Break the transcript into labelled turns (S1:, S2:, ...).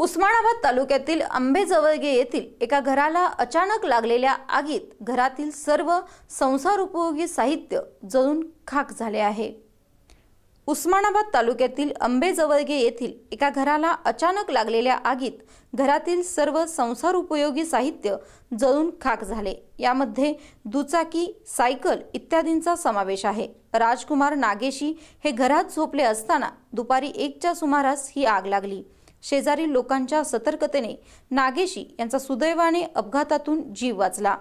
S1: उस्मानाबाद तालुक्यातील आंबेजवळगे येथील एका घराला अचानक लागलेल्या आगीत घरातील सर्व संसार उपयोगी साहित्य जळून खाक झाले आहे उस्मानाबाद तालुक्यातील आंबेजवळगे येथील एका घराला अचानक लागलेल्या आगीत घरातील सर्व संसार उपयोगी साहित्य जळून खाक झाले यामध्ये दुचाकी सायकल इत्यादींचा समावेश आहे राजकुमार नागेशी हे घरात झोपले असताना दुपारी एकच्या सुमारास ही आग लागली शेजारी लोकांच्या सतर्कतेने नागेशी यांचा सुदैवाने अपघातातून जीव वाचला